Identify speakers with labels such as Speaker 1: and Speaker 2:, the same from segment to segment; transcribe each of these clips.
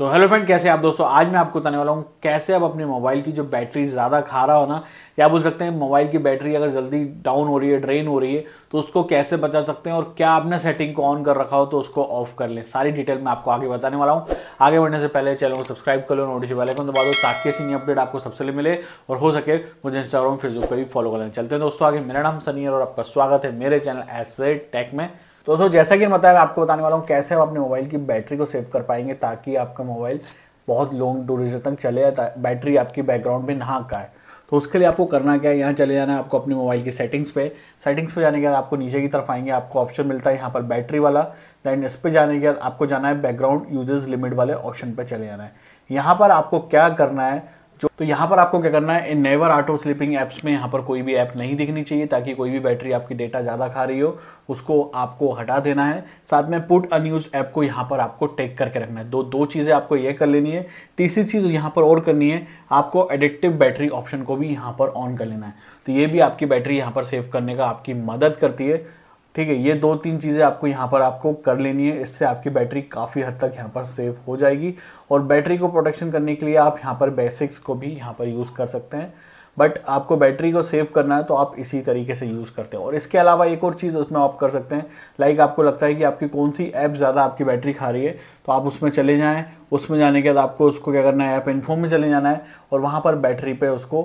Speaker 1: तो hello friend कैसे आप दोस्तों आज मैं आपको बताने वाला हूँ कैसे आप अपने मोबाइल की जो बैटरी ज़्यादा खा रहा हो ना या बोल सकते हैं मोबाइल की बैटरी अगर जल्दी डाउन हो रही है ड्रेन हो रही है तो उसको कैसे बचा सकते हैं और क्या आपने सेटिंग को ऑन कर रखा हो तो उसको ऑफ कर लें सारी डिटेल मैं आपको आगे बताने वाला हूँ आगे बढ़ने से पहले चैनल को सब्सक्राइब कर लो नोटिस वाले को दबा दो ताकि ऐसी नई अपडेट आपको सबसे मिले और हो सके मुझे इंस्टाग्राम फेसबुक पर भी फॉलो कर लें चलते हैं दोस्तों आगे मेरा नाम सनी और आपका स्वागत है मेरे चैनल एस टेक में तो दोस्तों जैसा कि मैं बताया मैं आपको बताने वाला हूँ कैसे आप अपने मोबाइल की बैटरी को सेव कर पाएंगे ताकि आपका मोबाइल बहुत लॉन्ग ड्यूरेशन तक चले बैटरी आपकी बैकग्राउंड में ना आए तो उसके लिए आपको करना क्या है यहाँ चले जाना है आपको अपने मोबाइल की सेटिंग्स पे सेटिंग्स पे जाने के बाद आपको नीचे की तरफ आएंगे आपको ऑप्शन मिलता है यहाँ पर बैटरी वाला दैन इस पर जाने के बाद आपको जाना है बैकग्राउंड यूजेस लिमिट वाले ऑप्शन पर चले जाना है यहाँ पर आपको क्या करना है जो तो यहाँ पर आपको क्या करना है इन नेवर ऑटो स्लीपिंग ऐप्स में यहाँ पर कोई भी ऐप नहीं दिखनी चाहिए ताकि कोई भी बैटरी आपकी डेटा ज़्यादा खा रही हो उसको आपको हटा देना है साथ में पुट अनयूज ऐप को यहाँ पर आपको टेक करके रखना है दो दो चीज़ें आपको ये कर लेनी है तीसरी चीज़ यहाँ पर और करनी है आपको एडिक्टिव बैटरी ऑप्शन को भी यहाँ पर ऑन कर लेना है तो ये भी आपकी बैटरी यहाँ पर सेव करने का आपकी मदद करती है ठीक है ये दो तीन चीज़ें आपको यहाँ पर आपको कर लेनी है इससे आपकी बैटरी काफ़ी हद तक यहाँ पर सेव हो जाएगी और बैटरी को प्रोटेक्शन करने के लिए आप यहाँ पर बेसिक्स को भी यहाँ पर यूज़ कर सकते हैं बट आपको बैटरी को सेव करना है तो आप इसी तरीके से यूज़ करते हैं और इसके अलावा एक और चीज़ उसमें आप कर सकते हैं लाइक आपको लगता है कि आपकी कौन सी ऐप ज़्यादा आपकी बैटरी खा रही है तो आप उसमें चले जाएँ उसमें जाने के बाद आपको उसको क्या करना है ऐप इन्फो में चले जाना है और वहाँ पर बैटरी पे उसको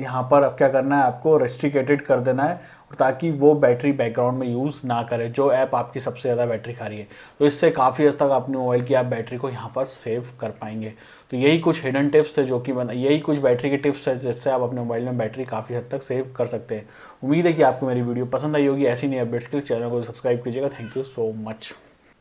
Speaker 1: यहाँ पर अब क्या करना है आपको रेस्ट्रिकेटेड कर देना है ताकि वो बैटरी बैकग्राउंड में यूज़ ना करे जो ऐप आपकी सबसे ज़्यादा बैटरी खा रही है तो इससे काफ़ी हद तक अपने मोबाइल की आप बैटरी को यहाँ पर सेव कर पाएंगे तो यही कुछ हिडन टिप्स थे जो कि बना यही कुछ बैटरी के टिप्स है जिससे आप अपने मोबाइल में बैटरी काफ़ी हद तक सेव कर सकते हैं उम्मीद है कि आपको मेरी वीडियो पसंद आई होगी ऐसी नई अपडेट्स के लिए चैनल को सब्सक्राइब कीजिएगा थैंक यू सो मच